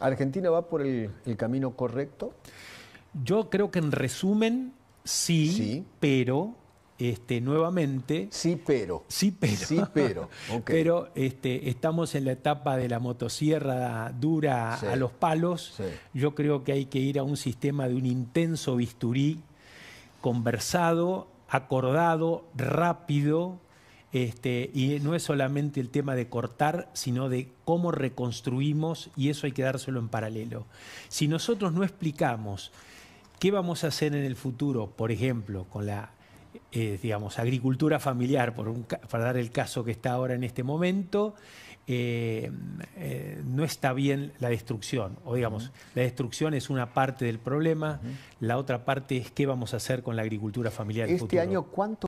¿Argentina va por el, camino correcto? Yo creo que en resumen, sí, pero este, nuevamente. Sí, pero. Sí, pero. Sí, pero. Pero este, estamos en la etapa de la motosierra dura a los palos. Yo creo que hay que ir a un sistema de un intenso bisturí, conversado, acordado, rápido, este, y no es solamente el tema de cortar, sino de cómo reconstruimos, y eso hay que dárselo en paralelo. Si nosotros no explicamos qué vamos a hacer en el futuro, por ejemplo, con la eh, digamos, agricultura familiar, para dar el caso que está ahora en este momento, eh, eh, no está bien la destrucción. O digamos, la destrucción es una parte del problema, la otra parte es qué vamos a hacer con la agricultura familiar. Este futuro. año, ¿cuánto?